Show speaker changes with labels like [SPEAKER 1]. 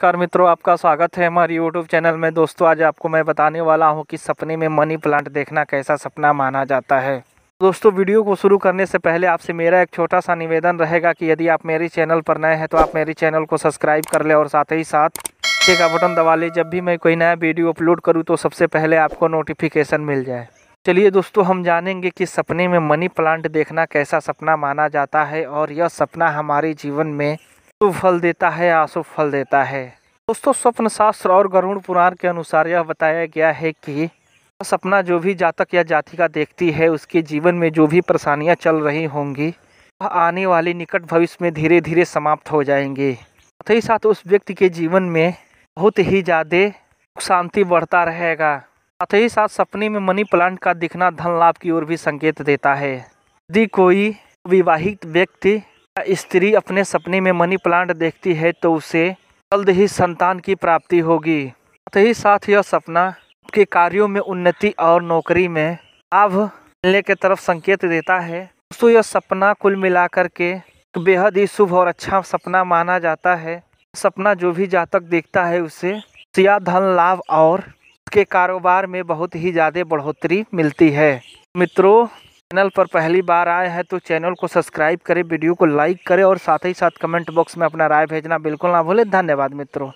[SPEAKER 1] नमस्कार मित्रों आपका स्वागत है हमारे यूट्यूब चैनल में दोस्तों आज आपको मैं बताने वाला हूं कि सपने में मनी प्लांट देखना कैसा सपना माना जाता है दोस्तों वीडियो को शुरू करने से पहले आपसे मेरा एक छोटा सा निवेदन रहेगा कि यदि आप मेरे चैनल पर नए हैं तो आप मेरे चैनल को सब्सक्राइब कर ले और साथ ही साथ का बटन दबा लें जब भी मैं कोई नया वीडियो अपलोड करूँ तो सबसे पहले आपको नोटिफिकेशन मिल जाए चलिए दोस्तों हम जानेंगे कि सपने में मनी प्लांट देखना कैसा सपना माना जाता है और यह सपना हमारे जीवन में शुभ फल देता है अशुभ फल देता है दोस्तों स्वप्न शास्त्र और गरुण पुराण के अनुसार यह बताया गया है कि सपना जो भी जातक या जाति का देखती है उसके जीवन में जो भी परेशानियां चल रही होंगी वह आने वाले निकट भविष्य में धीरे धीरे समाप्त हो जाएंगे साथ ही साथ उस व्यक्ति के जीवन में बहुत ही ज़्यादा शांति बढ़ता रहेगा साथ ही साथ सपने में मनी प्लांट का दिखना धन लाभ की ओर भी संकेत देता है यदि कोई विवाहित व्यक्ति स्त्री अपने सपने में मनी प्लांट देखती है तो उसे जल्द ही संतान की प्राप्ति होगी साथ ही साथ यह सपना के कार्यों में उन्नति और नौकरी में लाभ मिलने के तरफ संकेत देता है दोस्तों यह सपना कुल मिलाकर के बेहद ही शुभ और अच्छा सपना माना जाता है सपना जो भी जातक देखता है उसे सिया धन लाभ और उसके कारोबार में बहुत ही ज़्यादा बढ़ोतरी मिलती है मित्रों चैनल पर पहली बार आए हैं तो चैनल को सब्सक्राइब करें वीडियो को लाइक करें और साथ ही साथ कमेंट बॉक्स में अपना राय भेजना बिल्कुल ना भूलें धन्यवाद मित्रों